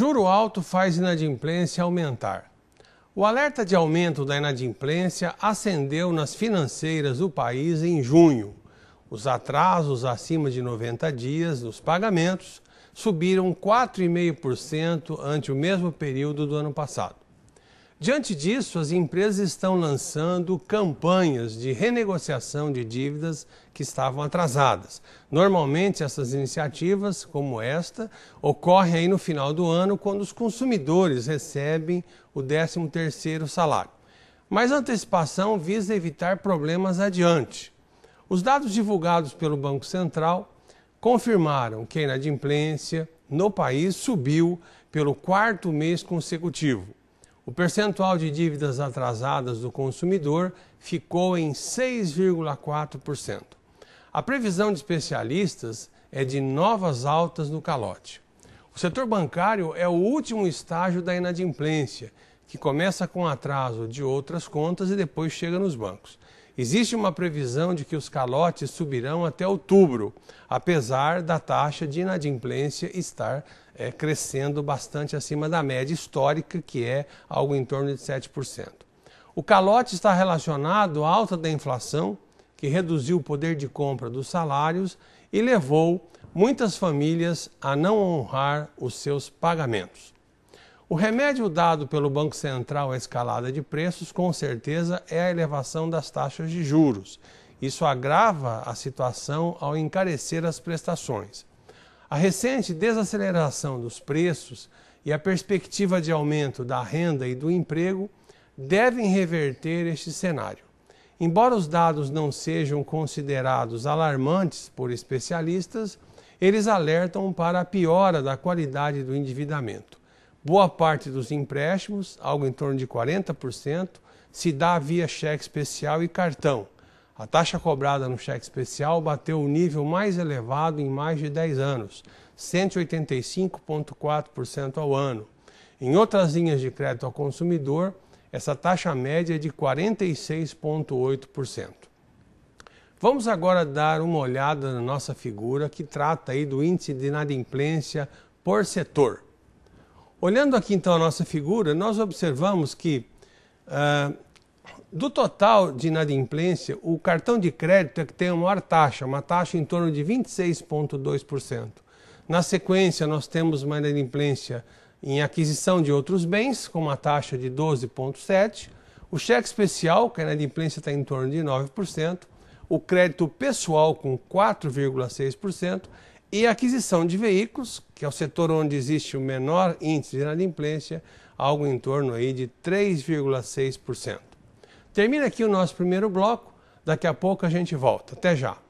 Juro alto faz inadimplência aumentar. O alerta de aumento da inadimplência acendeu nas financeiras do país em junho. Os atrasos acima de 90 dias dos pagamentos subiram 4,5% ante o mesmo período do ano passado. Diante disso, as empresas estão lançando campanhas de renegociação de dívidas que estavam atrasadas. Normalmente, essas iniciativas, como esta, ocorrem aí no final do ano, quando os consumidores recebem o 13º salário. Mas a antecipação visa evitar problemas adiante. Os dados divulgados pelo Banco Central confirmaram que a inadimplência no país subiu pelo quarto mês consecutivo o percentual de dívidas atrasadas do consumidor ficou em 6,4%. A previsão de especialistas é de novas altas no calote. O setor bancário é o último estágio da inadimplência, que começa com atraso de outras contas e depois chega nos bancos. Existe uma previsão de que os calotes subirão até outubro, apesar da taxa de inadimplência estar é, crescendo bastante acima da média histórica, que é algo em torno de 7%. O calote está relacionado à alta da inflação, que reduziu o poder de compra dos salários e levou muitas famílias a não honrar os seus pagamentos. O remédio dado pelo Banco Central à escalada de preços, com certeza, é a elevação das taxas de juros. Isso agrava a situação ao encarecer as prestações. A recente desaceleração dos preços e a perspectiva de aumento da renda e do emprego devem reverter este cenário. Embora os dados não sejam considerados alarmantes por especialistas, eles alertam para a piora da qualidade do endividamento. Boa parte dos empréstimos, algo em torno de 40%, se dá via cheque especial e cartão. A taxa cobrada no cheque especial bateu o nível mais elevado em mais de 10 anos, 185,4% ao ano. Em outras linhas de crédito ao consumidor, essa taxa média é de 46,8%. Vamos agora dar uma olhada na nossa figura que trata aí do índice de inadimplência por setor. Olhando aqui então a nossa figura, nós observamos que ah, do total de inadimplência, o cartão de crédito é que tem a maior taxa, uma taxa em torno de 26,2%. Na sequência, nós temos uma inadimplência em aquisição de outros bens, com uma taxa de 12,7%. O cheque especial, que a inadimplência está em torno de 9%. O crédito pessoal, com 4,6% e aquisição de veículos, que é o setor onde existe o menor índice de inadimplência, algo em torno aí de 3,6%. Termina aqui o nosso primeiro bloco, daqui a pouco a gente volta. Até já!